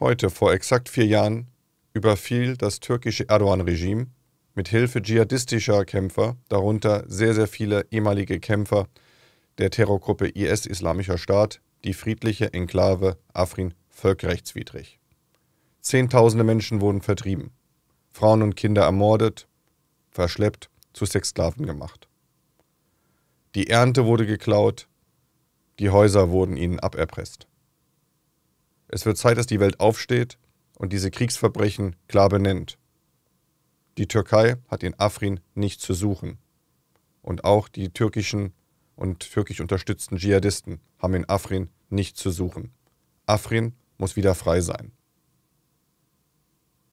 Heute, vor exakt vier Jahren, überfiel das türkische Erdogan-Regime mit Hilfe dschihadistischer Kämpfer, darunter sehr, sehr viele ehemalige Kämpfer der Terrorgruppe IS Islamischer Staat, die friedliche Enklave Afrin völkerrechtswidrig. Zehntausende Menschen wurden vertrieben, Frauen und Kinder ermordet, verschleppt, zu Sexsklaven gemacht. Die Ernte wurde geklaut, die Häuser wurden ihnen aberpresst. Es wird Zeit, dass die Welt aufsteht und diese Kriegsverbrechen klar benennt. Die Türkei hat in Afrin nichts zu suchen. Und auch die türkischen und türkisch unterstützten Dschihadisten haben in Afrin nichts zu suchen. Afrin muss wieder frei sein.